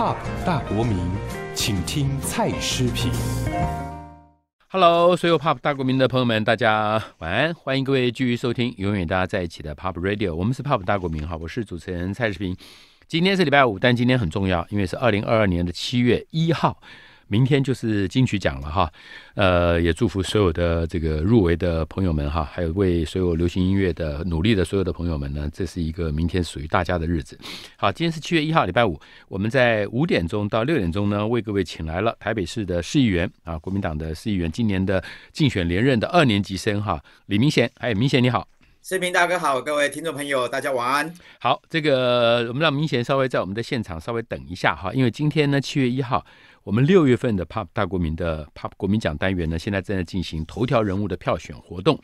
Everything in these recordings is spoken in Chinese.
Pop 大国民，请听蔡诗品。Hello，所有 Pop 大国民的朋友们，大家晚安，欢迎各位继续收听永远大家在一起的 Pop Radio。我们是 Pop 大国民好，我是主持人蔡诗平。今天是礼拜五，但今天很重要，因为是二零二二年的七月一号。明天就是金曲奖了哈，呃，也祝福所有的这个入围的朋友们哈，还有为所有流行音乐的努力的所有的朋友们呢，这是一个明天属于大家的日子。好，今天是七月一号，礼拜五，我们在五点钟到六点钟呢，为各位请来了台北市的市议员啊，国民党的市议员，今年的竞选连任的二年级生哈，李明贤。哎，明贤你好，视频大哥好，各位听众朋友，大家晚安。好，这个我们让明贤稍微在我们的现场稍微等一下哈，因为今天呢，七月一号。我们六月份的 Pop 大国民的 Pop 国民奖单元呢，现在正在进行头条人物的票选活动。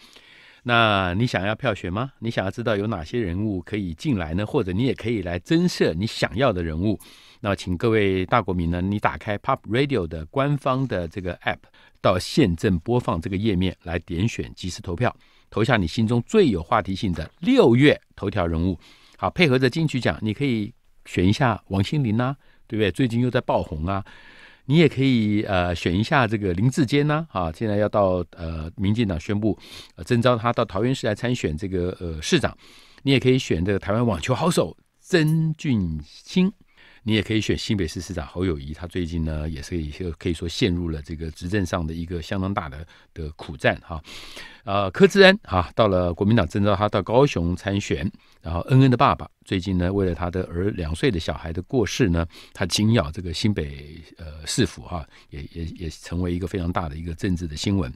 那你想要票选吗？你想要知道有哪些人物可以进来呢？或者你也可以来增设你想要的人物。那请各位大国民呢，你打开 Pop Radio 的官方的这个 App，到现正播放这个页面来点选，即时投票，投下你心中最有话题性的六月头条人物。好，配合着金曲奖，你可以选一下王心凌啊，对不对？最近又在爆红啊。你也可以呃选一下这个林志坚呢啊，现在要到呃民进党宣布征召他到桃园市来参选这个呃市长。你也可以选这个台湾网球好手曾俊青，你也可以选新北市市长侯友谊，他最近呢也是一些可以说陷入了这个执政上的一个相当大的的苦战哈。啊，柯志恩啊，到了国民党征召他到高雄参选。然后恩恩的爸爸最近呢，为了他的儿两岁的小孩的过世呢，他紧咬这个新北呃市府哈，也也也成为一个非常大的一个政治的新闻。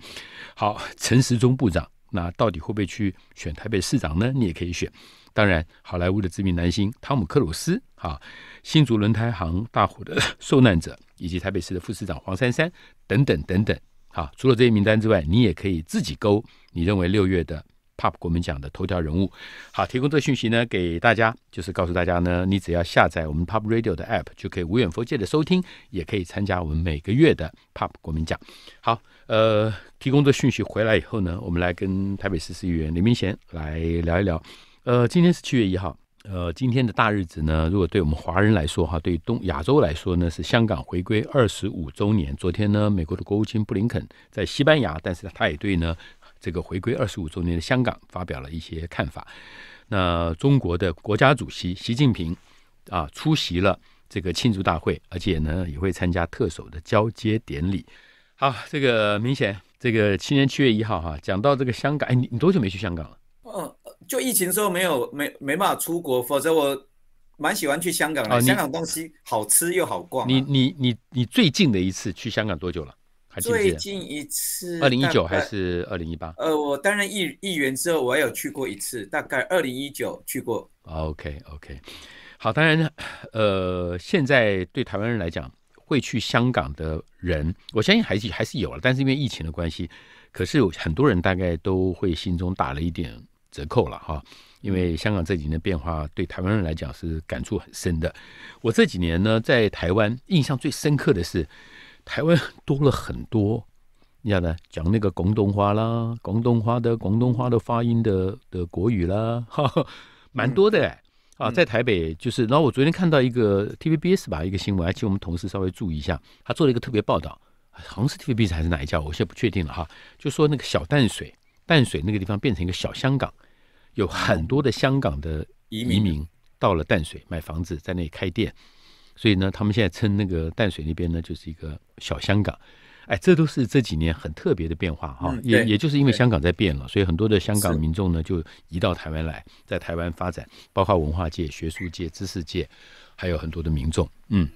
好，陈时中部长，那到底会不会去选台北市长呢？你也可以选。当然，好莱坞的知名男星汤姆克鲁斯哈，新竹轮胎行大火的受难者，以及台北市的副市长黄珊珊等等等等哈。除了这些名单之外，你也可以自己勾你认为六月的。Pop 国民奖的头条人物，好，提供这个讯息呢给大家，就是告诉大家呢，你只要下载我们 Pop Radio 的 App，就可以无远弗届的收听，也可以参加我们每个月的 Pop 国民奖。好，呃，提供这讯息回来以后呢，我们来跟台北市议员林明贤来聊一聊。呃，今天是七月一号，呃，今天的大日子呢，如果对我们华人来说哈，对东亚洲来说呢，是香港回归二十五周年。昨天呢，美国的国务卿布林肯在西班牙，但是他也对呢。这个回归二十五周年的香港发表了一些看法。那中国的国家主席习近平啊出席了这个庆祝大会，而且呢也会参加特首的交接典礼。好，这个明显，这个今年七月一号哈，讲到这个香港，哎，你多久没去香港了？嗯，就疫情时候没有，没没办法出国，否则我蛮喜欢去香港的，香港东西好吃又好逛。你你你你最近的一次去香港多久了？最近一次，二零一九还是二零一八？呃，我担任议议员之后，我有去过一次，大概二零一九去过。OK OK，好，当然，呃，现在对台湾人来讲，会去香港的人，我相信还是还是有了，但是因为疫情的关系，可是很多人大概都会心中打了一点折扣了哈。因为香港这几年的变化，对台湾人来讲是感触很深的。我这几年呢，在台湾印象最深刻的是。台湾多了很多，你晓得讲那个广东话啦，广东话的广东话的发音的的国语啦，哈，哈，蛮多的哎啊，在台北就是，然后我昨天看到一个 TVBS 吧一个新闻，还请我们同事稍微注意一下，他做了一个特别报道，好像是 TVBS 还是哪一家，我现在不确定了哈，就说那个小淡水，淡水那个地方变成一个小香港，有很多的香港的移民到了淡水买房子，在那里开店。所以呢，他们现在称那个淡水那边呢，就是一个小香港。哎，这都是这几年很特别的变化哈。也也就是因为香港在变了，所以很多的香港民众呢就移到台湾来，在台湾发展，包括文化界、学术界、知识界，还有很多的民众。嗯，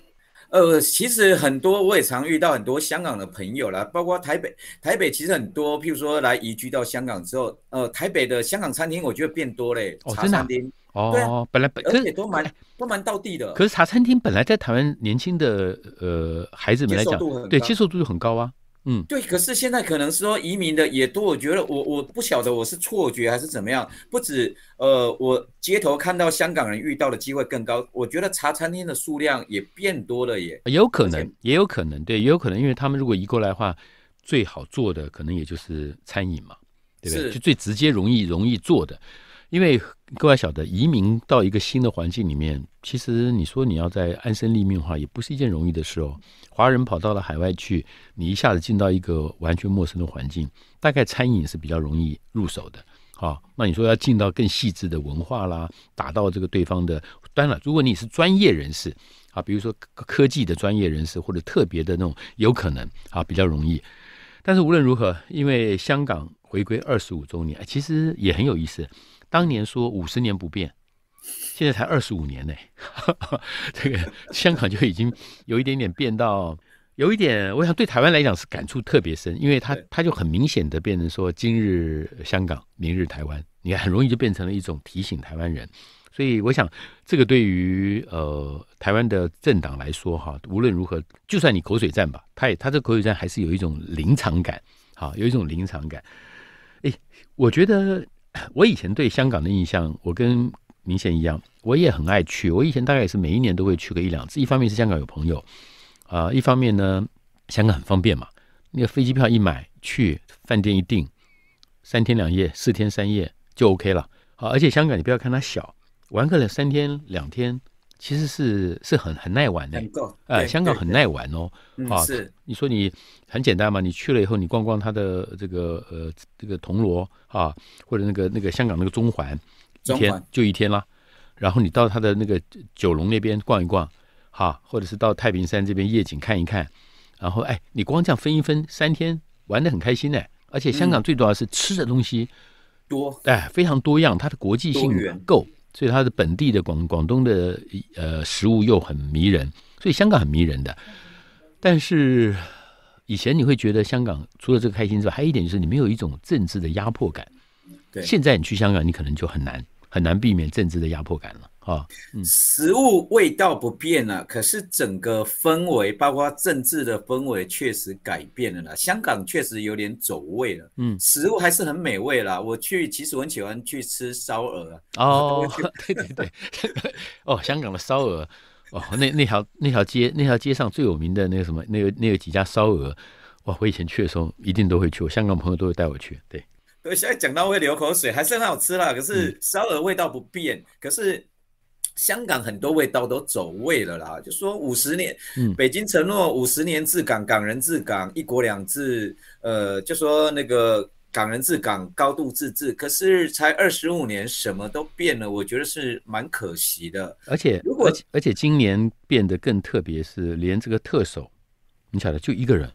呃，其实很多我也常遇到很多香港的朋友啦，包括台北。台北其实很多，譬如说来移居到香港之后，呃，台北的香港餐厅我觉得变多嘞，茶餐厅。哦，本来本，而且都蛮都蛮到地的。可是茶餐厅本来在台湾年轻的呃孩子们来讲，对接受度就很高啊。嗯，对。可是现在可能是说移民的也多，我觉得我我不晓得我是错觉还是怎么样。不止呃，我街头看到香港人遇到的机会更高。我觉得茶餐厅的数量也变多了，也有可能，也有可能，对，也有可能，因为他们如果移过来的话，最好做的可能也就是餐饮嘛，对不对？就最直接容易容易做的。因为各位晓得，移民到一个新的环境里面，其实你说你要在安身立命的话，也不是一件容易的事哦。华人跑到了海外去，你一下子进到一个完全陌生的环境，大概餐饮是比较容易入手的，好。那你说要进到更细致的文化啦，打到这个对方的，当然，如果你是专业人士，啊，比如说科技的专业人士或者特别的那种，有可能啊比较容易。但是无论如何，因为香港回归二十五周年，其实也很有意思。当年说五十年不变，现在才二十五年呢，这个香港就已经有一点点变到有一点，我想对台湾来讲是感触特别深，因为它它就很明显的变成说今日香港，明日台湾，你看很容易就变成了一种提醒台湾人。所以我想这个对于呃台湾的政党来说哈，无论如何，就算你口水战吧，他也他这口水战还是有一种临场感，哈，有一种临场感。哎，我觉得。我以前对香港的印象，我跟明显一样，我也很爱去。我以前大概也是每一年都会去个一两次。一方面是香港有朋友，啊，一方面呢，香港很方便嘛。那个飞机票一买，去饭店一订，三天两夜、四天三夜就 OK 了。好，而且香港你不要看它小，玩个了三天两天。其实是是很很耐玩的，哎，香港很耐玩哦，啊，是，你说你很简单嘛，你去了以后，你逛逛它的这个呃这个铜锣啊，或者那个那个香港那个中环，一天就一天了，然后你到它的那个九龙那边逛一逛，哈，或者是到太平山这边夜景看一看，然后哎，你光这样分一分，三天玩的很开心呢，而且香港最主要是吃的东西多，哎，非常多样，它的国际性够。所以它的本地的广广东的呃食物又很迷人，所以香港很迷人的。但是以前你会觉得香港除了这个开心之外，还有一点就是你没有一种政治的压迫感。对，现在你去香港，你可能就很难很难避免政治的压迫感了。啊，嗯，食物味道不变了，可是整个氛围，包括政治的氛围，确实改变了啦。香港确实有点走味了。嗯，食物还是很美味啦。我去，其实我很喜欢去吃烧鹅啊。哦，对对 对，哦，香港的烧鹅，哦，那那条那条街那条街上最有名的那个什么那个那个几家烧鹅，哇，我以前去的时候一定都会去，我香港朋友都会带我去。对，我现在讲到会流口水，还是很好吃啦。可是烧鹅味道不变，可是。香港很多味道都走味了啦，就说五十年，北京承诺五十年治港，港人治港，一国两制，呃，就说那个港人治港，高度自治。可是才二十五年，什么都变了，我觉得是蛮可惜的。而且，而且，而且今年变得更特别，是连这个特首，你晓得，就一个人，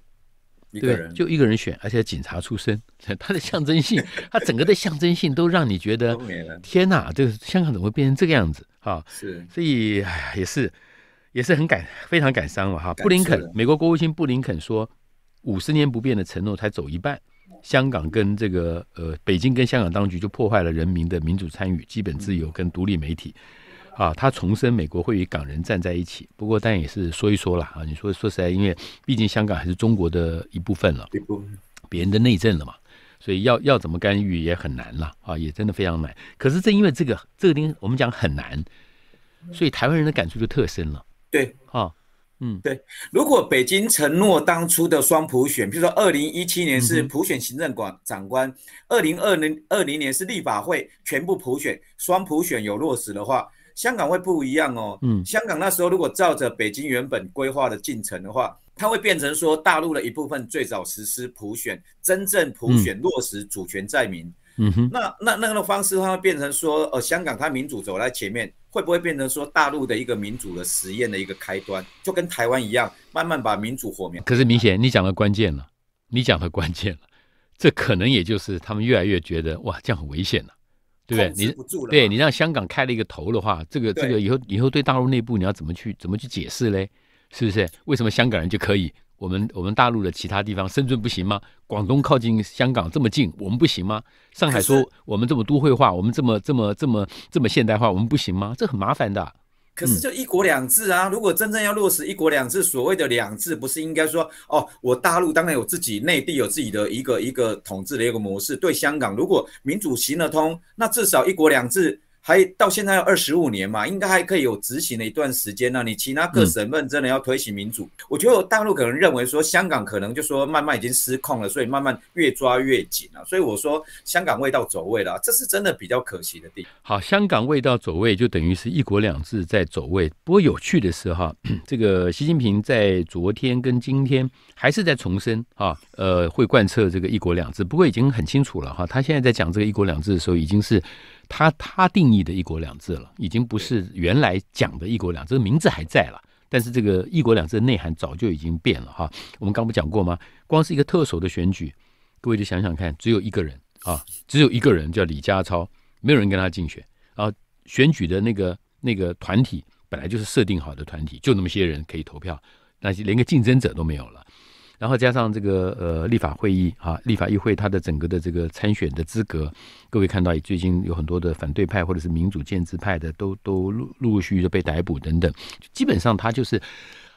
一个人，就一个人选，而且警察出身，他的象征性，他整个的象征性都让你觉得，天哪，这个香港怎么会变成这个样子？好，是，所以也是，也是很感非常感伤了哈。布林肯，美国国务卿布林肯说，五十年不变的承诺才走一半，香港跟这个呃北京跟香港当局就破坏了人民的民主参与、基本自由跟独立媒体，啊，他重申美国会与港人站在一起。不过，但也是说一说了啊，你说说实在，因为毕竟香港还是中国的一部分了，别人的内政了嘛。所以要要怎么干预也很难了啊，也真的非常难。可是正因为这个这个点，我们讲很难，所以台湾人的感触就特深了。对，啊。嗯，对。如果北京承诺当初的双普选，比如说二零一七年是普选行政管长官，二零二零二零年是立法会全部普选，双普选有落实的话。香港会不一样哦，嗯，香港那时候如果照着北京原本规划的进程的话，它会变成说大陆的一部分最早实施普选，真正普选落实主权在民，嗯哼，那那那个方式它会变成说，呃，香港它民主走在前面，会不会变成说大陆的一个民主的实验的一个开端，就跟台湾一样，慢慢把民主火苗？可是明显你讲的关键了，你讲的关键了，这可能也就是他们越来越觉得哇，这样很危险了。对不对？你对，你让香港开了一个头的话，这个这个以后以后对大陆内部你要怎么去怎么去解释嘞？是不是？为什么香港人就可以？我们我们大陆的其他地方深圳不行吗？广东靠近香港这么近，我们不行吗？上海说我们这么多会化，我们这么这么这么这么现代化，我们不行吗？这很麻烦的。可是，就一国两制啊！如果真正要落实一国两制，所谓的两制，不是应该说，哦，我大陆当然有自己内地有自己的一个一个统治的一个模式，对香港，如果民主行得通，那至少一国两制。还到现在二十五年嘛，应该还可以有执行的一段时间呢。你其他各省份真的要推行民主，我觉得大陆可能认为说香港可能就说慢慢已经失控了，所以慢慢越抓越紧了。所以我说香港味道走位了，这是真的比较可惜的地方。好，香港味道走位就等于是一国两制在走位。不过有趣的是哈，这个习近平在昨天跟今天还是在重申啊，呃，会贯彻这个一国两制。不过已经很清楚了哈，他现在在讲这个一国两制的时候已经是。他他定义的一国两制了，已经不是原来讲的一国两制名字还在了，但是这个一国两制的内涵早就已经变了哈。我们刚不讲过吗？光是一个特首的选举，各位就想想看，只有一个人啊，只有一个人叫李家超，没有人跟他竞选。然后选举的那个那个团体本来就是设定好的团体，就那么些人可以投票，那些连个竞争者都没有了。然后加上这个呃立法会议啊，立法议会它的整个的这个参选的资格，各位看到最近有很多的反对派或者是民主建制派的都都陆陆续续的被逮捕等等，基本上他就是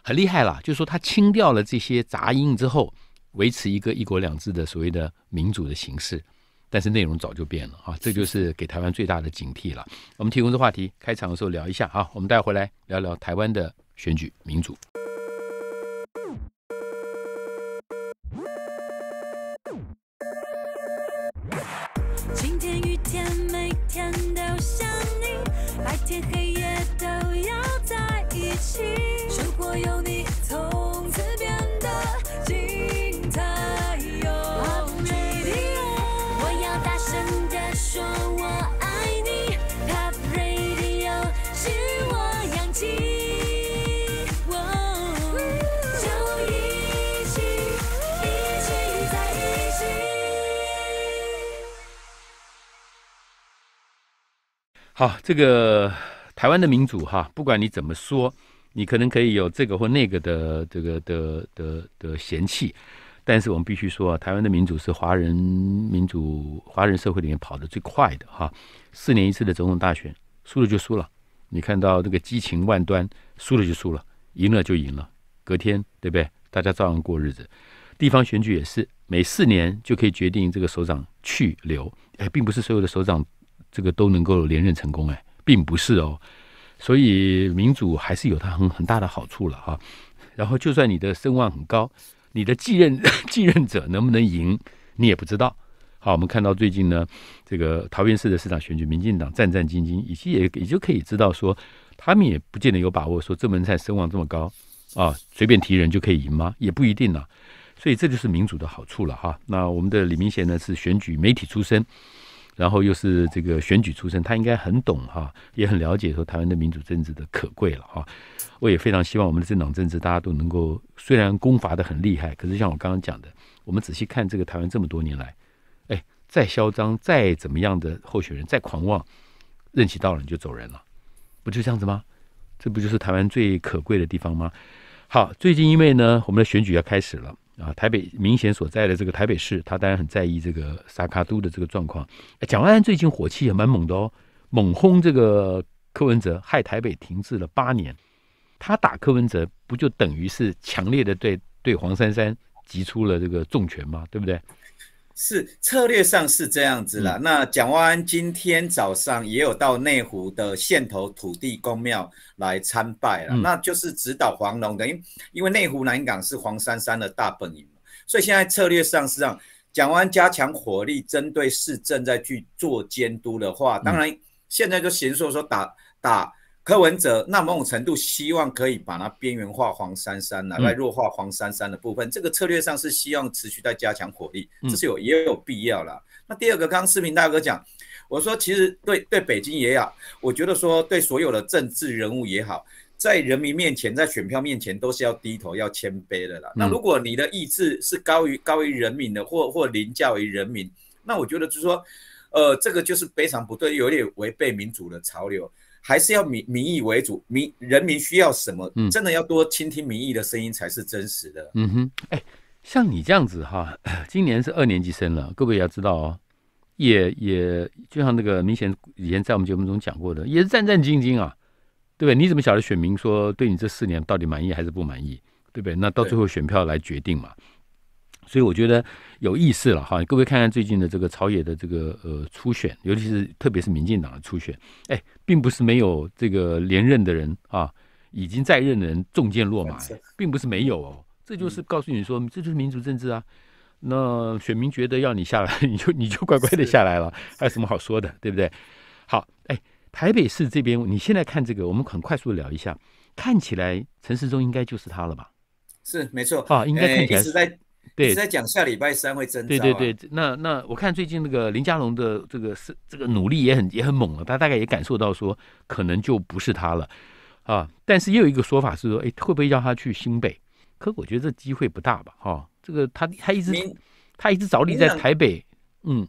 很厉害了，就是说他清掉了这些杂音之后，维持一个一国两制的所谓的民主的形式，但是内容早就变了啊，这就是给台湾最大的警惕了。我们提供这话题，开场的时候聊一下啊，我们待回来聊聊台湾的选举民主。好，这个台湾的民主哈，不管你怎么说，你可能可以有这个或那个的这个的的的嫌弃，但是我们必须说啊，台湾的民主是华人民主、华人社会里面跑得最快的哈。四年一次的总统大选，输了就输了，你看到这个激情万端，输了就输了，赢了就赢了，隔天对不对？大家照样过日子。地方选举也是，每四年就可以决定这个首长去留，哎，并不是所有的首长。这个都能够连任成功哎，并不是哦，所以民主还是有它很很大的好处了哈。然后，就算你的声望很高，你的继任 继任者能不能赢，你也不知道。好，我们看到最近呢，这个桃园市的市长选举，民进党战战兢兢，以及也也就可以知道说，他们也不见得有把握说这门菜声望这么高啊，随便提人就可以赢吗？也不一定呢。所以这就是民主的好处了哈。那我们的李明贤呢，是选举媒体出身。然后又是这个选举出身，他应该很懂哈，也很了解说台湾的民主政治的可贵了哈。我也非常希望我们的政党政治大家都能够，虽然攻伐的很厉害，可是像我刚刚讲的，我们仔细看这个台湾这么多年来，哎，再嚣张再怎么样的候选人，再狂妄，任其到了你就走人了，不就这样子吗？这不就是台湾最可贵的地方吗？好，最近因为呢，我们的选举要开始了。啊，台北明显所在的这个台北市，他当然很在意这个萨卡都的这个状况。蒋万安最近火气也蛮猛的哦，猛轰这个柯文哲，害台北停滞了八年。他打柯文哲，不就等于是强烈的对对黄珊珊提出了这个重拳吗？对不对？是策略上是这样子啦。那蒋万安今天早上也有到内湖的县头土地公庙来参拜了，那就是指导黄龙，等于因为内湖南港是黄珊珊的大本营所以现在策略上是让蒋万安加强火力针对市政在去做监督的话，当然现在就嫌说说打打。柯文哲，那某种程度希望可以把它边缘化，黄珊珊拿来弱化黄珊珊的部分，这个策略上是希望持续在加强火力，这是有也有必要了。那第二个，刚刚视频大哥讲，我说其实对对北京也好，我觉得说对所有的政治人物也好，在人民面前，在选票面前都是要低头要谦卑的啦。那如果你的意志是高于高于人民的，或或凌驾于人民，那我觉得就是说，呃，这个就是非常不对，有点违背民主的潮流。还是要民民意为主，民人民需要什么，真的要多倾听民意的声音才是真实的。嗯哼，哎，像你这样子哈，今年是二年级生了，各位也要知道哦，也也就像那个明显以前在我们节目中讲过的，也是战战兢兢啊，对不对？你怎么晓得选民说对你这四年到底满意还是不满意？对不对？那到最后选票来决定嘛。所以我觉得有意思了哈，各位看看最近的这个朝野的这个呃初选，尤其是特别是民进党的初选，哎，并不是没有这个连任的人啊，已经在任的人中箭落马，并不是没有哦，这就是告诉你说，这就是民主政治啊。那选民觉得要你下来，你就你就乖乖的下来了，还有什么好说的，对不对？好，哎，台北市这边你现在看这个，我们很快速的聊一下，看起来陈世中应该就是他了吧？是没错啊，应该一直在。对，是在讲下礼拜三会征召。对对对，那那我看最近那个林佳龙的这个是这个努力也很也很猛了，他大概也感受到说可能就不是他了啊。但是也有一个说法是说，哎，会不会叫他去新北？可我觉得这机会不大吧，哈。这个他他一直他一直着力在台北。嗯，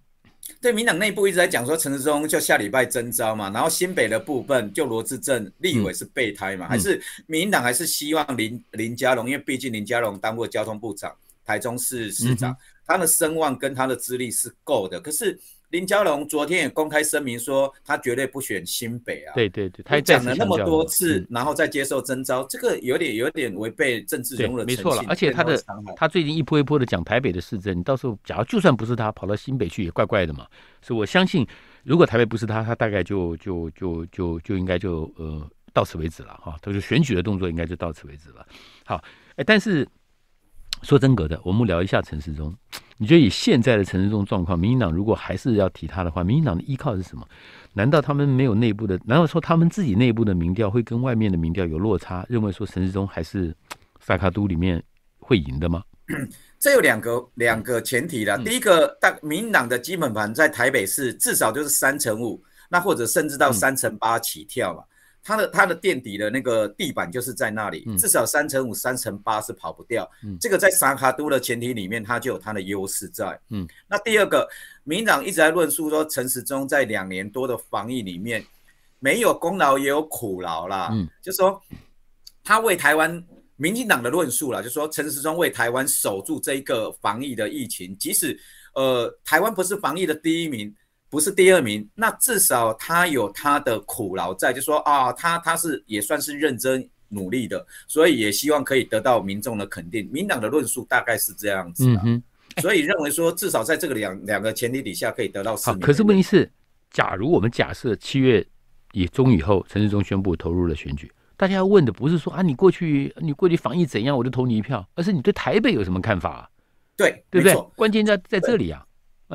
对，民党内部一直在讲说陈时中就下礼拜征召嘛，然后新北的部分就罗志镇立委是备胎嘛，还是民党还是希望林林佳龙，因为毕竟林佳龙当过交通部长。台中市市长，他的声望跟他的资历是够的。可是林佳龙昨天也公开声明说，他绝对不选新北啊。对对对，他讲了那么多次，然后再接受征召，这个有点有点违背政治人物。没错，了。而且他的他最近一波一波的讲台北的市政，你到时候假如就算不是他跑到新北去，也怪怪的嘛。所以我相信，如果台北不是他，他大概就就就就就应该就呃到此为止了哈。他就选举的动作应该就到此为止了。好，哎，但是。说真格的，我们聊一下陈时中。你觉得以现在的陈时中状况，民进党如果还是要提他的话，民进党的依靠是什么？难道他们没有内部的？难道说他们自己内部的民调会跟外面的民调有落差，认为说陈时中还是赛 卡都里面会赢的吗？这有两个两个前提了。第一个，大民党的基本盘在台北市至少就是三成五，那或者甚至到三成八起跳吧。他的他的垫底的那个地板就是在那里，至少三乘五、三乘八是跑不掉。这个在萨哈都的前提里面，它就有它的优势在。嗯，那第二个，民党一直在论述说，陈时中在两年多的防疫里面，没有功劳也有苦劳啦。嗯，就说他为台湾民进党的论述了，就说陈时中为台湾守住这一个防疫的疫情，即使呃台湾不是防疫的第一名。不是第二名，那至少他有他的苦劳在，就说啊，他他是也算是认真努力的，所以也希望可以得到民众的肯定。民党的论述大概是这样子，嗯哼，所以认为说至少在这个两两个前提底下可以得到市民。可是问题是，假如我们假设七月以中以后，陈世忠宣布投入了选举，大家要问的不是说啊，你过去你过去防疫怎样，我就投你一票，而是你对台北有什么看法？对，对不对？关键在在这里啊，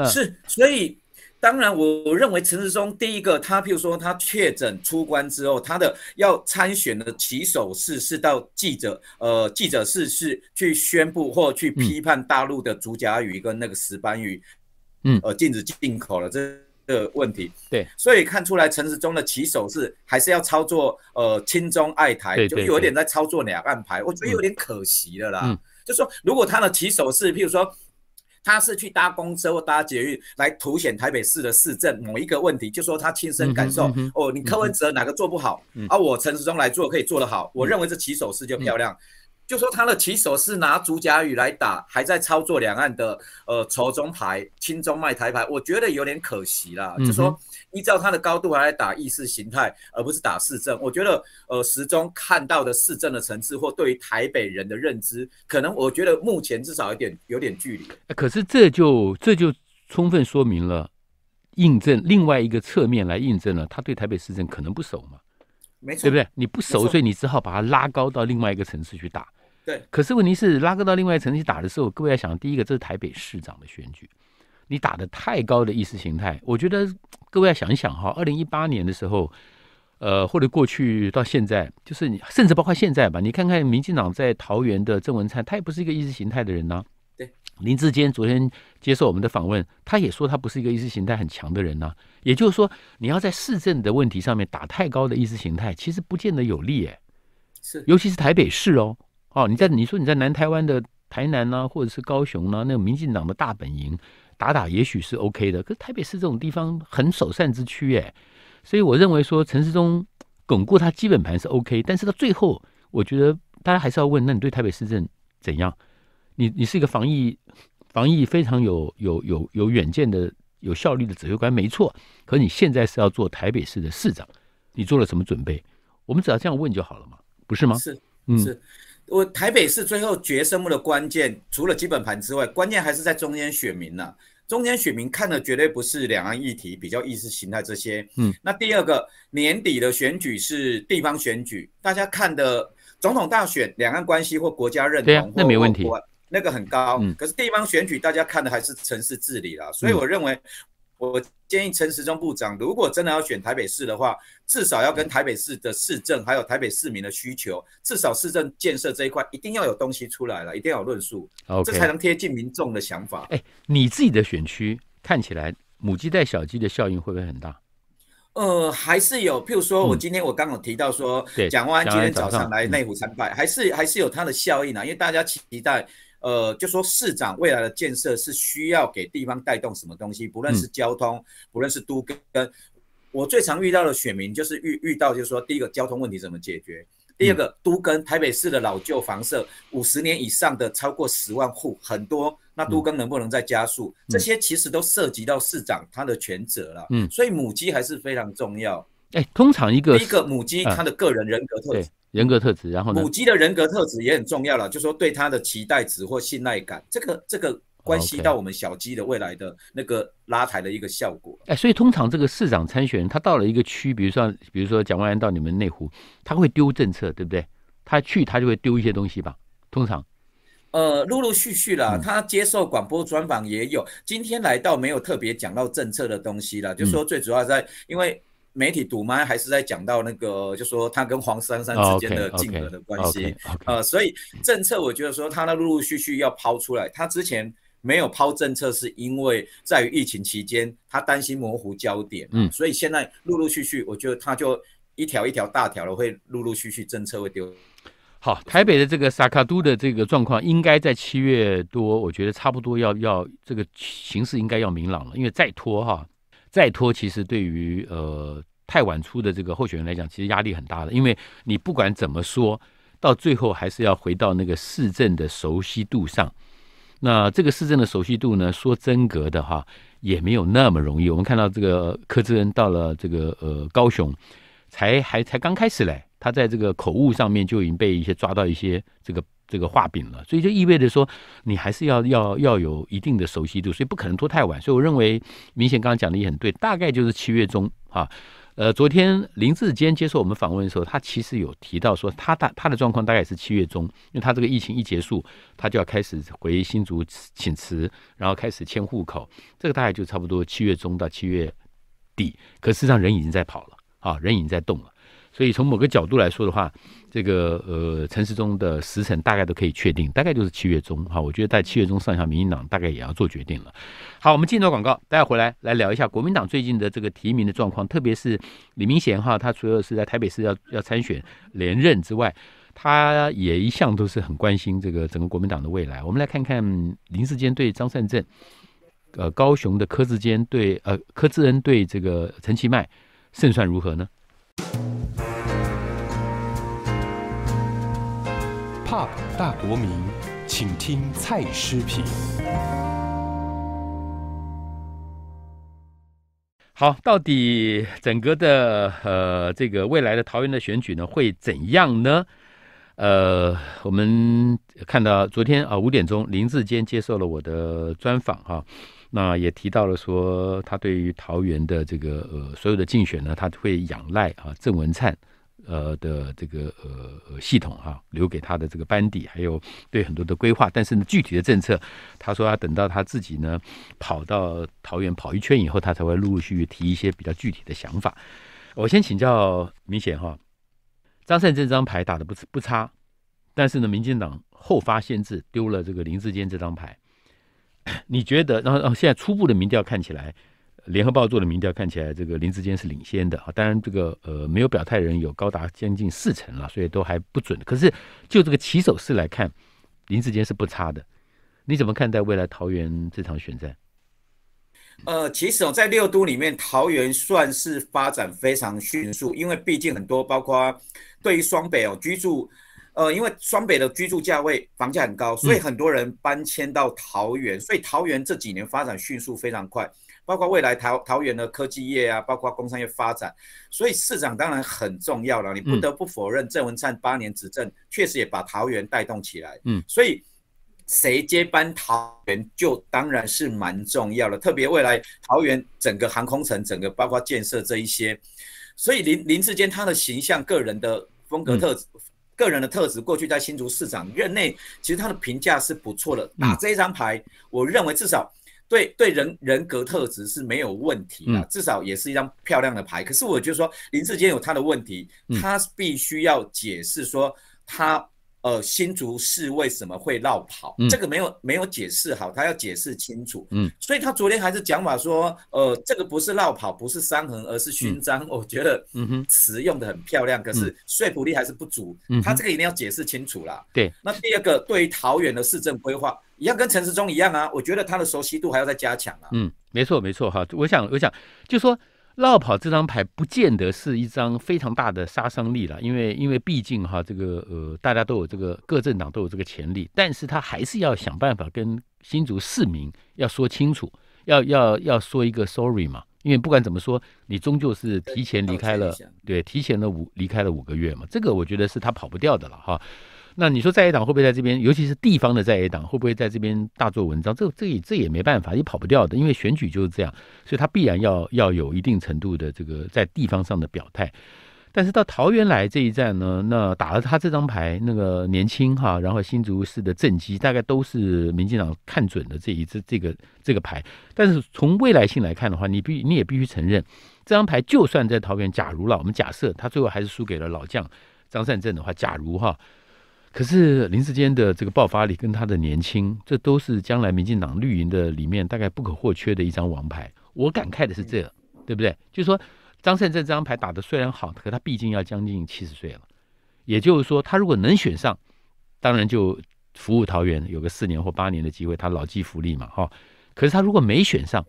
是，所以。当然，我我认为陈世忠第一个，他譬如说他确诊出关之后，他的要参选的起手式是到记者呃记者室是去宣布或去批判大陆的竹夹鱼跟那个石斑鱼，嗯，呃禁止进口了这个问题。对，所以看出来陈世忠的起手式还是要操作呃亲中爱台，就有点在操作两岸牌，我觉得有点可惜了啦。就说如果他的起手式譬如说。他是去搭公车或搭捷运来凸显台北市的市政某一个问题，就说他亲身感受哦，你柯文哲哪个做不好，而我陈时中来做可以做得好，我认为这起手是就漂亮，就说他的起手是拿主甲雨来打，还在操作两岸的呃筹中牌、亲中卖台牌，我觉得有点可惜啦，就说。依照他的高度来打意识形态，而不是打市政。我觉得，呃，时钟看到的市政的层次或对于台北人的认知，可能我觉得目前至少有点有点距离。可是这就这就充分说明了，印证另外一个侧面来印证了，他对台北市政可能不熟嘛？没错，对不对？你不熟，所以你只好把它拉高到另外一个城市去打。对。可是问题是，拉高到另外一层去打的时候，各位要想，第一个这是台北市长的选举。你打的太高的意识形态，我觉得各位要想一想哈，二零一八年的时候，呃，或者过去到现在，就是你甚至包括现在吧，你看看民进党在桃园的郑文灿，他也不是一个意识形态的人呢。对，林志坚昨天接受我们的访问，他也说他不是一个意识形态很强的人呢。也就是说，你要在市政的问题上面打太高的意识形态，其实不见得有利。哎，是，尤其是台北市哦，哦，你在你说你在南台湾的台南呐，或者是高雄呐，那个民进党的大本营。打打也许是 OK 的，可是台北市这种地方很守善之区哎，所以我认为说陈市忠巩固他基本盘是 OK，但是到最后我觉得大家还是要问，那你对台北市政怎样？你你是一个防疫防疫非常有有有有远见的、有效率的指挥官，没错。可你现在是要做台北市的市长，你做了什么准备？我们只要这样问就好了嘛，不是吗？是，嗯。我台北市最后决胜幕的关键，除了基本盘之外，关键还是在中间选民了。中间选民看的绝对不是两岸议题，比较意识形态这些。嗯，那第二个年底的选举是地方选举，大家看的总统大选、两岸关系或国家认同。啊，那没问题。那个很高，可是地方选举大家看的还是城市治理啦，所以我认为。我建议陈时中部长，如果真的要选台北市的话，至少要跟台北市的市政还有台北市民的需求，至少市政建设这一块一定要有东西出来了，一定要有论述，这才能贴近民众的想法。哎，你自己的选区看起来母鸡带小鸡的效应会不会很大？呃，还是有，譬如说我今天我刚刚提到说，蒋万今天早上来内湖参拜，还是还是有它的效应啊，因为大家期待。呃，就说市长未来的建设是需要给地方带动什么东西，不论是交通，不论是都跟。我最常遇到的选民就是遇遇到，就是说第一个交通问题怎么解决，第二个都跟台北市的老旧房舍五十年以上的超过十万户很多，那都跟能不能再加速？这些其实都涉及到市长他的全责了。嗯，所以母鸡还是非常重要。哎，通常一个第一个母鸡他的个人人格特质。人格特质，然后母鸡的人格特质也很重要了，就说对他的期待值或信赖感，这个这个关系到我们小鸡的未来的那个拉台的一个效果。哎，所以通常这个市长参选人他到了一个区，比如说比如说蒋万安到你们内湖，他会丢政策，对不对？他去他就会丢一些东西吧？通常，呃，陆陆续续啦，他接受广播专访也有，今天来到没有特别讲到政策的东西啦，就说最主要在因为。媒体赌麦还是在讲到那个，就说他跟黄珊珊之间的竞合的关系。呃，所以政策我觉得说他呢陆陆续续要抛出来，他之前没有抛政策，是因为在于疫情期间他担心模糊焦点。嗯，所以现在陆陆续续，我觉得他就一条一条大条的会陆陆续续政策会丢。好，台北的这个萨卡都的这个状况，应该在七月多，我觉得差不多要要这个形势应该要明朗了，因为再拖哈，再拖其实对于呃。太晚出的这个候选人来讲，其实压力很大的，因为你不管怎么说，到最后还是要回到那个市政的熟悉度上。那这个市政的熟悉度呢，说真格的哈，也没有那么容易。我们看到这个柯志恩到了这个呃高雄，才还才刚开始嘞，他在这个口误上面就已经被一些抓到一些这个这个画饼了，所以就意味着说，你还是要要要有一定的熟悉度，所以不可能拖太晚。所以我认为，明显刚刚讲的也很对，大概就是七月中啊。呃，昨天林志坚接受我们访问的时候，他其实有提到说，他大他的状况大概是七月中，因为他这个疫情一结束，他就要开始回新竹请辞，然后开始迁户口，这个大概就差不多七月中到七月底。可事实上，人已经在跑了啊，人已经在动了。所以从某个角度来说的话，这个呃，陈时中的时辰大概都可以确定，大概就是七月中哈。我觉得在七月中上下，民进党大概也要做决定了。好，我们进入广告，大家回来来聊一下国民党最近的这个提名的状况，特别是李明贤哈，他除了是在台北市要要参选连任之外，他也一向都是很关心这个整个国民党的未来。我们来看看林世坚对张善政，呃，高雄的柯志坚对呃柯志恩对这个陈其迈胜算如何呢？大国民，请听蔡诗平。好，到底整个的呃，这个未来的桃园的选举呢，会怎样呢？呃，我们看到昨天啊五点钟，林志坚接受了我的专访哈，那也提到了说，他对于桃园的这个呃所有的竞选呢，他会仰赖啊郑文灿。呃的这个呃系统哈，留给他的这个班底，还有对很多的规划，但是呢具体的政策，他说要等到他自己呢跑到桃园跑一圈以后，他才会陆陆续续提一些比较具体的想法。我先请教，明显哈，张善这张牌打的不不差，但是呢，民进党后发先至丢了这个林志坚这张牌，你觉得？然后然后现在初步的民调看起来。联合报做的民调看起来，这个林志坚是领先的啊。当然，这个呃没有表态人有高达将近四成了，所以都还不准。可是就这个起手式来看，林志坚是不差的。你怎么看待未来桃园这场选战？呃，其实哦，在六都里面，桃园算是发展非常迅速，因为毕竟很多包括对于双北哦居住，呃，因为双北的居住价位房价很高，所以很多人搬迁到桃园，所以桃园这几年发展迅速非常快。包括未来桃桃园的科技业啊，包括工商业发展，所以市长当然很重要了。你不得不否认，郑文灿八年执政确实也把桃园带动起来。嗯，所以谁接班桃园就当然是蛮重要了。特别未来桃园整个航空城，整个包括建设这一些，所以林林志坚他的形象、个人的风格特质、个人的特质，过去在新竹市长任内，其实他的评价是不错的。打这一张牌，我认为至少。对对，人人格特质是没有问题的，至少也是一张漂亮的牌。可是我就说，林志坚有他的问题，他必须要解释说他。呃，新竹市为什么会绕跑？这个没有没有解释好，他要解释清楚。嗯，所以他昨天还是讲法说，呃，这个不是绕跑，不是伤痕，而是勋章。我觉得，嗯哼，词用的很漂亮，可是说服力还是不足。他这个一定要解释清楚啦。对，那第二个对于桃园的市政规划，也要跟陈时中一样啊。我觉得他的熟悉度还要再加强啊。嗯，没错没错哈。我想我想就说。绕跑这张牌不见得是一张非常大的杀伤力了，因为因为毕竟哈，这个呃，大家都有这个各政党都有这个潜力，但是他还是要想办法跟新竹市民要说清楚，要要要说一个 sorry 嘛，因为不管怎么说，你终究是提前离开了，对，提前了五离开了五个月嘛，这个我觉得是他跑不掉的了哈。那你说在野党会不会在这边，尤其是地方的在野党会不会在这边大做文章？这、这、也这也没办法，也跑不掉的，因为选举就是这样，所以他必然要要有一定程度的这个在地方上的表态。但是到桃园来这一站呢，那打了他这张牌，那个年轻哈，然后新竹市的政绩，大概都是民进党看准的这一支这个这个牌。但是从未来性来看的话，你必你也必须承认，这张牌就算在桃园，假如了，我们假设他最后还是输给了老将张善政的话，假如哈。可是林志坚的这个爆发力跟他的年轻，这都是将来民进党绿营的里面大概不可或缺的一张王牌。我感慨的是这个，对不对？就是说张善政这张牌打的虽然好，可他毕竟要将近七十岁了。也就是说，他如果能选上，当然就服务桃园有个四年或八年的机会，他老骥伏枥嘛，哈。可是他如果没选上，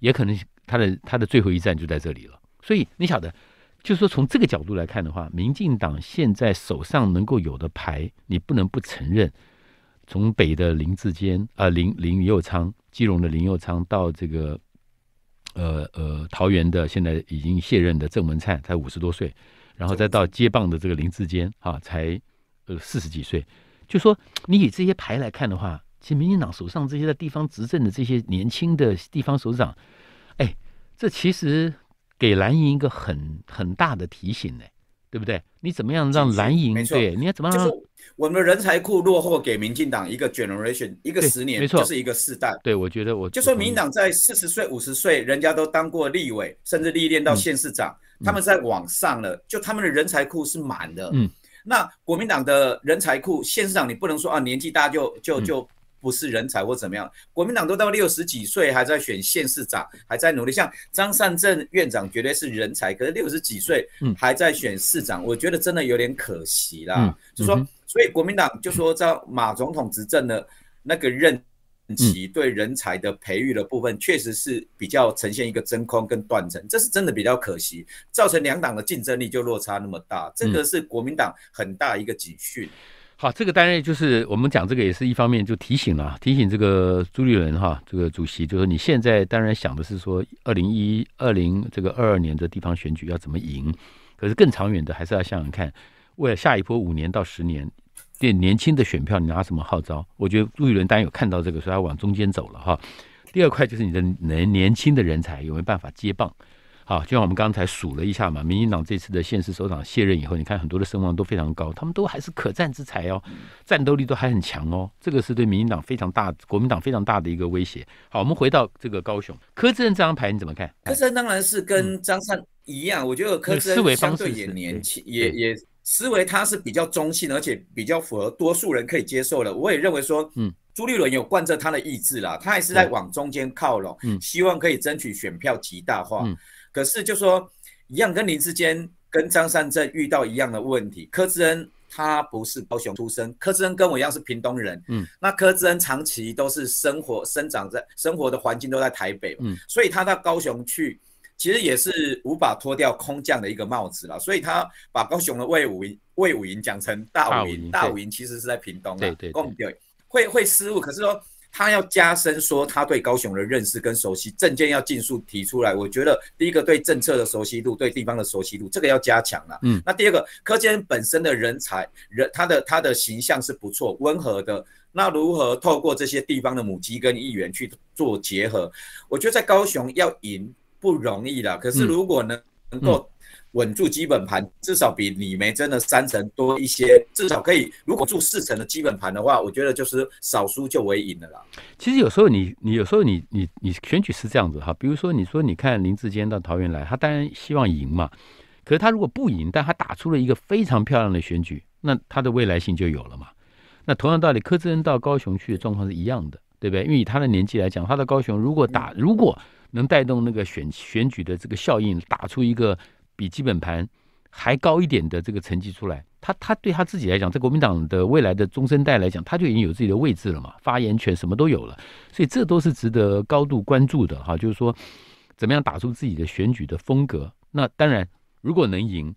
也可能他的他的最后一站就在这里了。所以你晓得。就是说，从这个角度来看的话，民进党现在手上能够有的牌，你不能不承认。从北的林志坚啊，林林佑昌，基隆的林佑昌，到这个呃呃桃园的现在已经卸任的郑文灿，才五十多岁，然后再到接棒的这个林志坚，哈，才呃四十几岁。就说你以这些牌来看的话，其实民进党手上这些的地方执政的这些年轻的地方首长，哎，这其实。给蓝营一个很很大的提醒呢，对不对？你怎么样让蓝营？对？你要怎么样让？我们人才库落后给民进党一个 generation，一个十年，没错，就是一个世代。对我觉得，我就说民党在四十岁、五十岁，人家都当过立委，甚至历练到县市长，他们在往上了，就他们的人才库是满的。嗯，那国民党的人才库，县市长你不能说啊，年纪大就就就。不是人才或怎么样，国民党都到六十几岁还在选县市长，还在努力。像张善政院长绝对是人才，可是六十几岁还在选市长，我觉得真的有点可惜啦。就说，所以国民党就说，在马总统执政的那个任期，对人才的培育的部分，确实是比较呈现一个真空跟断层，这是真的比较可惜，造成两党的竞争力就落差那么大，这个是国民党很大一个警讯。好，这个当然就是我们讲这个也是一方面，就提醒了，提醒这个朱立伦哈，这个主席就是你现在当然想的是说，二零一二零这个二二年的地方选举要怎么赢，可是更长远的还是要想想看，为了下一波五年到十年，对年轻的选票你拿什么号召？我觉得朱立伦当然有看到这个，所以他往中间走了哈。第二块就是你的年年轻的人才有没有办法接棒。好，就像我们刚才数了一下嘛，民进党这次的现实首长卸任以后，你看很多的声望都非常高，他们都还是可战之才哦，战斗力都还很强哦，这个是对民进党非常大国民党非常大的一个威胁。好，我们回到这个高雄柯志恩这张牌你怎么看？柯志恩当然是跟张善一样，我觉得柯志恩相对也年轻，也也思维他是比较中性，而且比较符合多数人可以接受的。我也认为说，嗯，朱立伦有贯彻他的意志啦，他还是在往中间靠拢，希望可以争取选票极大化。可是就说一样跟林志坚、跟张善政遇到一样的问题。柯智恩他不是高雄出生，柯智恩跟我一样是屏东人。嗯，那柯智恩长期都是生活、生长在生活的环境都在台北。嗯，所以他到高雄去，其实也是无法脱掉空降的一个帽子了。所以他把高雄的魏武营、魏武营讲成大武营，大武营其实是在屏东啊。对对，会会失误，可是说。他要加深说他对高雄的认识跟熟悉，政件要尽速提出来。我觉得第一个对政策的熟悉度，对地方的熟悉度，这个要加强了。嗯，那第二个柯建本身的人才，人他的他的形象是不错，温和的。那如何透过这些地方的母鸡跟议员去做结合？我觉得在高雄要赢不容易了。可是如果能能够。稳住基本盘，至少比李梅真的三成多一些。至少可以，如果住四成的基本盘的话，我觉得就是少输就为赢的啦。其实有时候你，你有时候你，你，你选举是这样子哈。比如说，你说你看林志坚到桃园来，他当然希望赢嘛。可是他如果不赢，但他打出了一个非常漂亮的选举，那他的未来性就有了嘛。那同样道理，柯志恩到高雄去的状况是一样的，对不对？因为以他的年纪来讲，他的高雄如果打，如果能带动那个选选举的这个效应，打出一个。比基本盘还高一点的这个成绩出来，他他对他自己来讲，在国民党的未来的中生代来讲，他就已经有自己的位置了嘛，发言权什么都有了，所以这都是值得高度关注的哈。就是说，怎么样打出自己的选举的风格？那当然，如果能赢，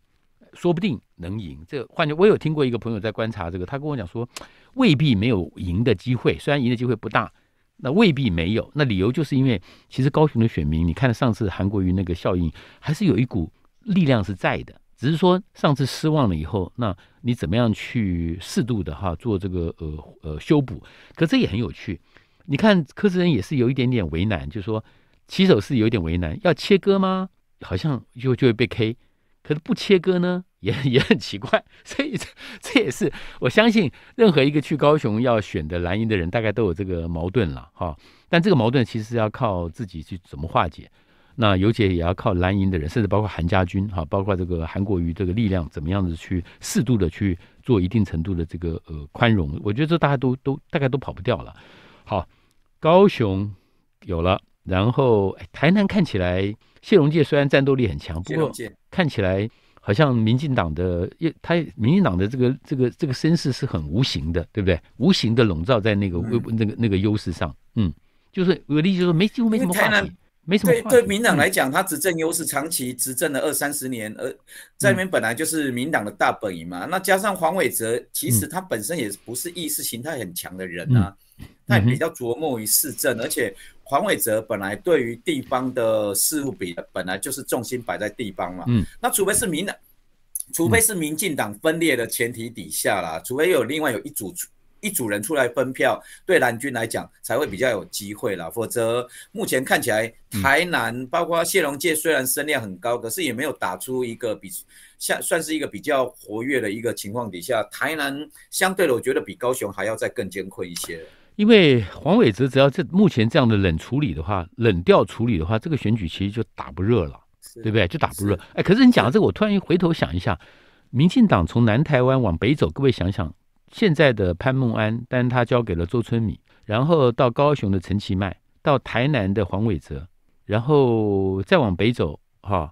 说不定能赢。这换句，我有听过一个朋友在观察这个，他跟我讲说，未必没有赢的机会，虽然赢的机会不大，那未必没有。那理由就是因为，其实高雄的选民，你看上次韩国瑜那个效应，还是有一股。力量是在的，只是说上次失望了以后，那你怎么样去适度的哈做这个呃呃修补？可这也很有趣。你看柯智仁也是有一点点为难，就说骑手是有点为难，要切割吗？好像就就会被 K，可是不切割呢，也也很奇怪。所以这也是我相信，任何一个去高雄要选的蓝营的人，大概都有这个矛盾了哈。但这个矛盾其实要靠自己去怎么化解。那尤姐也要靠蓝营的人，甚至包括韩家军哈，包括这个韩国瑜这个力量，怎么样子去适度的去做一定程度的这个呃宽容？我觉得这大家都都大概都跑不掉了。好，高雄有了，然后台南看起来谢荣介虽然战斗力很强，不过看起来好像民进党的他民进党的这个这个这个声势是很无形的，对不对？无形的笼罩在那个威那个那个优势上，嗯，就是我的意思就是没几乎没什么话题。对对，民党来讲，他执政优势长期执政了二三十年，而在里面本来就是民党的大本营嘛。那加上黄伟哲，其实他本身也不是意识形态很强的人啊，他也比较琢磨于市政，而且黄伟哲本来对于地方的事务比本来就是重心摆在地方嘛。那除非是民党，除非是民进党分裂的前提底下啦，除非有另外有一组。一组人出来分票，对蓝军来讲才会比较有机会啦。否则目前看起来，台南包括谢龙介虽然声量很高，可是也没有打出一个比像算是一个比较活跃的一个情况底下，台南相对的，我觉得比高雄还要再更艰苦一些。因为黄伟哲只要这目前这样的冷处理的话，冷调处理的话，这个选举其实就打不热了，对不对？就打不热。哎，可是你讲到这个，我突然一回头想一下，民进党从南台湾往北走，各位想想。现在的潘孟安，但他交给了周春米，然后到高雄的陈其迈，到台南的黄伟哲，然后再往北走，哈，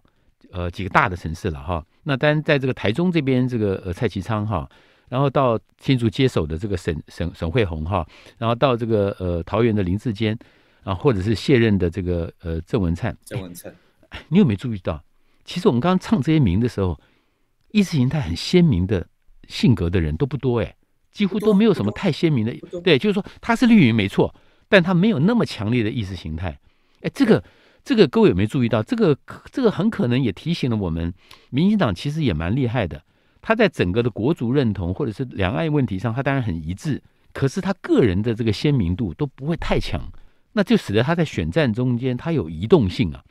呃，几个大的城市了哈。那当然在这个台中这边，这个呃蔡其昌哈，然后到新竹接手的这个沈沈沈惠宏哈，然后到这个呃桃园的林志坚，啊，或者是卸任的这个呃郑文灿。郑文灿，你有没有注意到？其实我们刚刚唱这些名的时候，意识形态很鲜明的性格的人都不多哎。几乎都没有什么太鲜明的，对，就是说它是绿营没错，但它没有那么强烈的意识形态。哎，这个这个各位有没有注意到？这个这个很可能也提醒了我们，民进党其实也蛮厉害的。他在整个的国族认同或者是两岸问题上，他当然很一致，可是他个人的这个鲜明度都不会太强，那就使得他在选战中间他有移动性啊。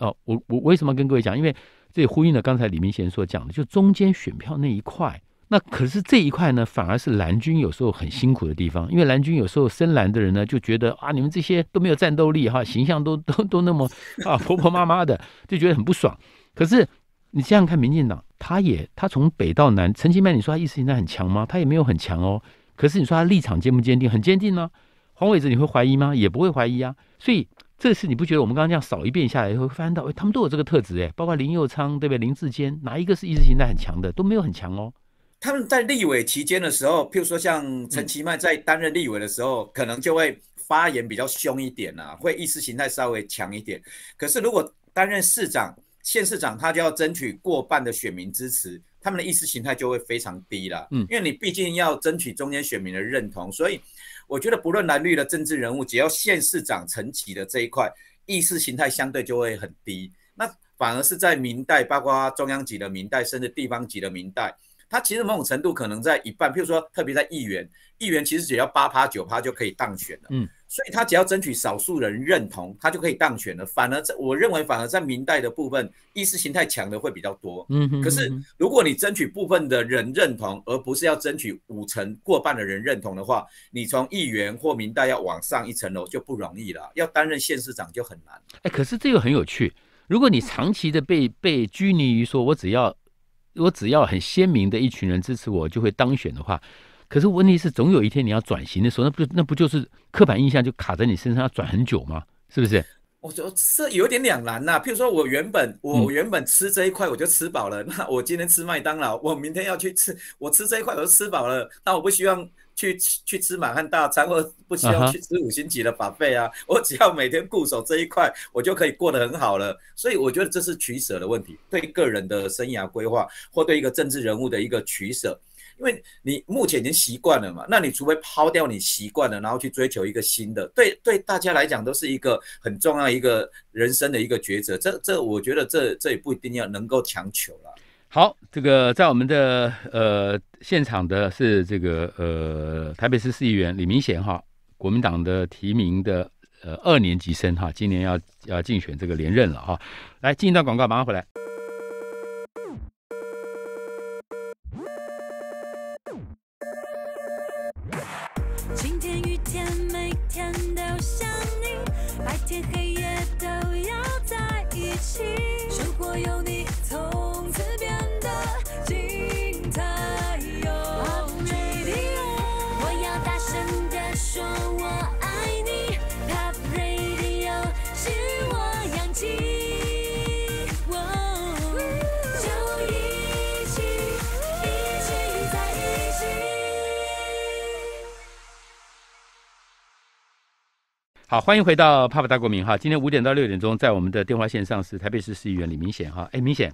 哦，我我为什么跟各位讲？因为这也呼应了刚才李明贤所讲的，就中间选票那一块。那可是这一块呢，反而是蓝军有时候很辛苦的地方，因为蓝军有时候深蓝的人呢，就觉得啊，你们这些都没有战斗力哈，形象都都都那么 啊婆婆妈妈的，就觉得很不爽。可是你想想看，民进党他也他从北到南，陈其迈，你说他意识形态很强吗？他也没有很强哦。可是你说他立场坚不坚定？很坚定呢。黄伟哲你会怀疑吗？也不会怀疑啊。所以这次你不觉得我们刚刚这样扫一遍下来，会翻到哎，他们都有这个特质哎，包括林佑昌对不对？林志坚哪一个是意识形态很强的？都没有很强哦。他们在立委期间的时候，譬如说像陈其迈在担任立委的时候，可能就会发言比较凶一点啦，会意识形态稍微强一点。可是如果担任市长、县市长，他就要争取过半的选民支持，他们的意识形态就会非常低了。嗯，因为你毕竟要争取中间选民的认同，所以我觉得不论蓝绿的政治人物，只要县市长、城企的这一块，意识形态相对就会很低。那反而是在明代，包括中央级的明代，甚至地方级的明代。他其实某种程度可能在一半，譬如说，特别在议员，议员其实只要八趴九趴就可以当选了。嗯，所以他只要争取少数人认同，他就可以当选了。反而在我认为，反而在明代的部分，意识形态强的会比较多。嗯哼。可是，如果你争取部分的人认同，而不是要争取五成过半的人认同的话，你从议员或明代要往上一层楼就不容易了。要担任县市长就很难。哎，可是这个很有趣。如果你长期的被被拘泥于说，我只要。我只要很鲜明的一群人支持我，就会当选的话。可是问题是，总有一天你要转型的时候，那不那不就是刻板印象就卡在你身上，要转很久吗？是不是？我觉得这有点两难呐。譬如说，我原本我原本吃这一块我就吃饱了，那我今天吃麦当劳，我明天要去吃，我吃这一块我就吃饱了，那我不希望。去去吃满汉大餐，或不需要去吃五星级的法费啊！我只要每天固守这一块，我就可以过得很好了。所以我觉得这是取舍的问题，对个人的生涯规划或对一个政治人物的一个取舍。因为你目前已经习惯了嘛，那你除非抛掉你习惯了，然后去追求一个新的，对对，大家来讲都是一个很重要一个人生的一个抉择。这这，我觉得这这也不一定要能够强求了。好，这个在我们的呃现场的是这个呃台北市市议员李明贤哈，国民党的提名的呃二年级生哈，今年要要竞选这个连任了哈，来进一段广告，马上回来。好，欢迎回到《帕法大国民》哈。今天五点到六点钟，在我们的电话线上是台北市市议员李明显哈。哎，明显，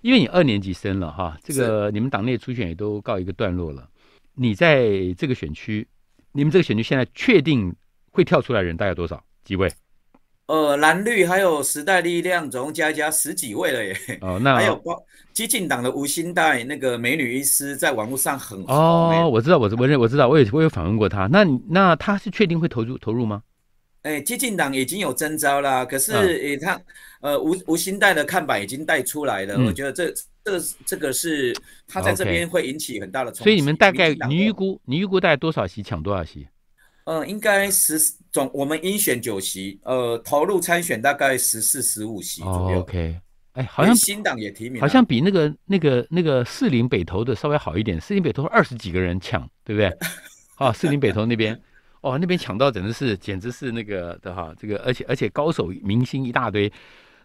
因为你二年级生了哈，这个你们党内初选也都告一个段落了。你在这个选区，你们这个选区现在确定会跳出来人大概多少？几位？呃，蓝绿还有时代力量，总共加一加十几位了耶。哦，那还有包激进党的吴新代那个美女医师，在网络上很哦，我知道，我我认我知道，我有我有访问过他。那那他是确定会投入投入吗？哎，激进党已经有征招啦。可是，哎，他，呃，吴吴新代的看板已经带出来了。我觉得这、这、这个是他在这边会引起很大的冲击。所以你们大概，你预估，你预估大概多少席抢多少席？嗯，应该十总，我们应选九席，呃，投入参选大概十四、十五席左右。OK，哎，好像新党也提名，好像比那个、那个、那个四零北投的稍微好一点。四零北投二十几个人抢，对不对？啊，四零北投那边。哦，那边抢到简直是简直是那个的哈，这个而且而且高手明星一大堆，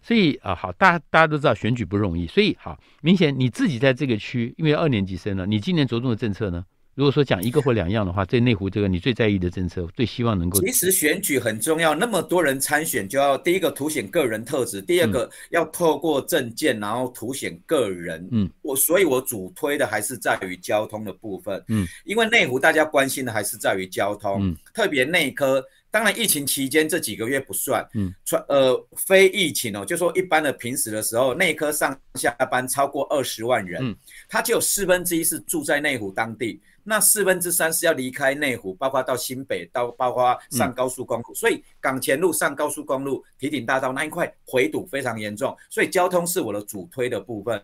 所以啊好，大大家都知道选举不容易，所以好明显你自己在这个区，因为二年级生了，你今年着重的政策呢？如果说讲一个或两样的话，在内湖这个你最在意的政策，最希望能够……其实选举很重要，那么多人参选，就要第一个凸显个人特质，第二个要透过政件，然后凸显个人。嗯，我所以，我主推的还是在于交通的部分。嗯，因为内湖大家关心的还是在于交通，特别内科。当然，疫情期间这几个月不算。嗯，传呃非疫情哦，就说一般的平时的时候，内科上下班超过二十万人，他只有四分之一是住在内湖当地。那四分之三是要离开内湖，包括到新北，到包括上高速公路，所以港前路上高速公路、提顶大道那一块回堵非常严重，所以交通是我的主推的部分。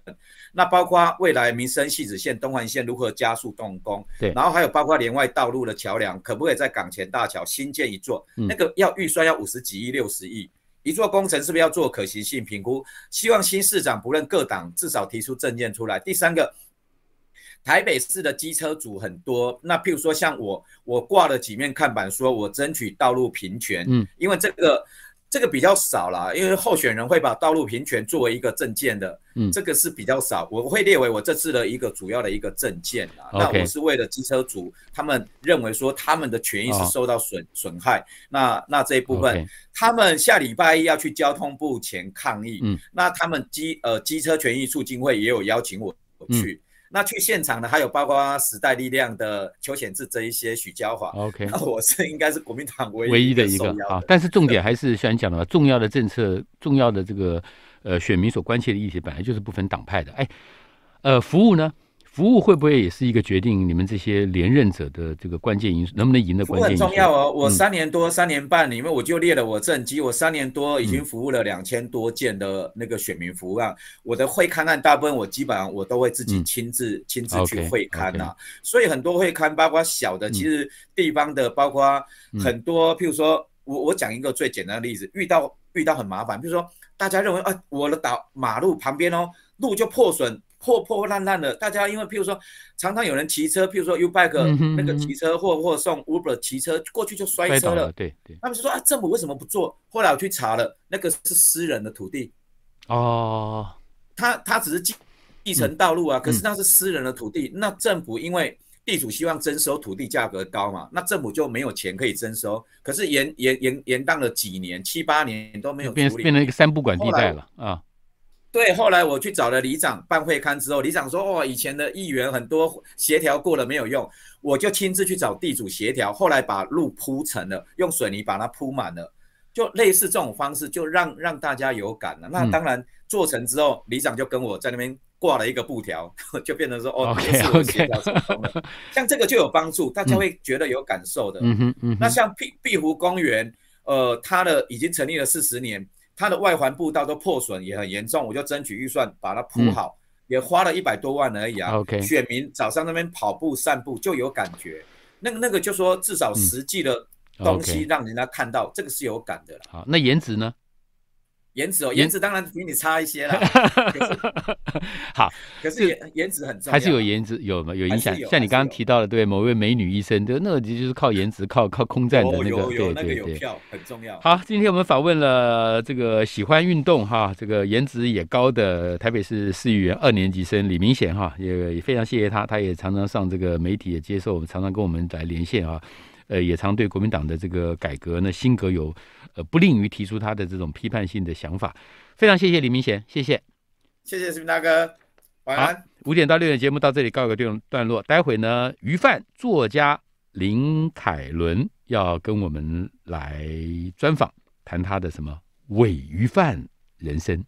那包括未来民生系子线、东环线如何加速动工，对，然后还有包括连外道路的桥梁，可不可以在港前大桥新建一座？那个要预算要五十几亿、六十亿，一座工程是不是要做可行性评估？希望新市长不论各党，至少提出证件出来。第三个。台北市的机车组很多，那譬如说像我，我挂了几面看板，说我争取道路平权。嗯，因为这个这个比较少啦，因为候选人会把道路平权作为一个证件的，这个是比较少，我会列为我这次的一个主要的一个证件啦。那我是为了机车组，他们认为说他们的权益是受到损损害，那那这一部分，他们下礼拜一要去交通部前抗议。嗯，那他们机呃机车权益促进会也有邀请我我去。那去现场呢？还有包括时代力量的邱显志这一些，许娇华。OK，那我是应该是国民党唯一的一个啊。但是重点还是你讲了重要的政策，重要的这个呃选民所关切的议题，本来就是不分党派的。哎，呃，服务呢？服务会不会也是一个决定你们这些连任者的这个关键因素，能不能赢的关键？服很重要哦，我三年多、三年半，里面，我就列了我政绩，我三年多已经服务了两千多件的那个选民服务案，我的会勘案大部分我基本上我都会自己亲自亲自去会勘的，所以很多会勘，包括小的，其实地方的，包括很多，譬如说，我我讲一个最简单的例子，遇到遇到很麻烦，比如说大家认为啊，我的导马路旁边哦，路就破损。破破烂烂的，大家因为譬如说，常常有人骑车，譬如说 U Bike 那个骑车或或送 Uber 骑车过去就摔车了，对对。他们就说啊，政府为什么不做？后来我去查了，那个是私人的土地，哦，他他只是继承道路啊，可是那是私人的土地，那政府因为地主希望征收土地价格高嘛，那政府就没有钱可以征收，可是延延延延宕了几年，七八年都没有处理，变成变成一个三不管地带了啊。对，后来我去找了里长办会刊之后，里长说：“哦，以前的议员很多协调过了没有用，我就亲自去找地主协调，后来把路铺成了，用水泥把它铺满了，就类似这种方式，就让让大家有感了。那当然做成之后，里长就跟我在那边挂了一个布条，就变成说：哦，也是我协调成功的。像这个就有帮助，大家会觉得有感受的。那像碧碧湖公园，呃，它的已经成立了四十年。”它的外环步道都破损也很严重，我就争取预算把它铺好，也花了一百多万而已啊。选民早上那边跑步散步就有感觉，那个那个就说至少实际的东西让人家看到，这个是有感的了。好，那颜值呢？颜值哦，颜值当然比你差一些啦。好，可是颜颜值很重要。还是有颜值有有影响，像你刚刚提到的，对某位美女医生，对那个就是靠颜值、靠靠空战的那个，对对对，很重要。好，今天我们访问了这个喜欢运动哈，这个颜值也高的台北市市议员二年级生李明显哈，也也非常谢谢他，他也常常上这个媒体也接受，我们，常常跟我们来连线啊。呃，也常对国民党的这个改革呢，性格有呃不利于提出他的这种批判性的想法。非常谢谢李明贤，谢谢，谢谢徐大哥，晚安。五点到六点节目到这里告一个段段落，待会呢，鱼贩作家林凯伦要跟我们来专访，谈他的什么伪鱼贩人生。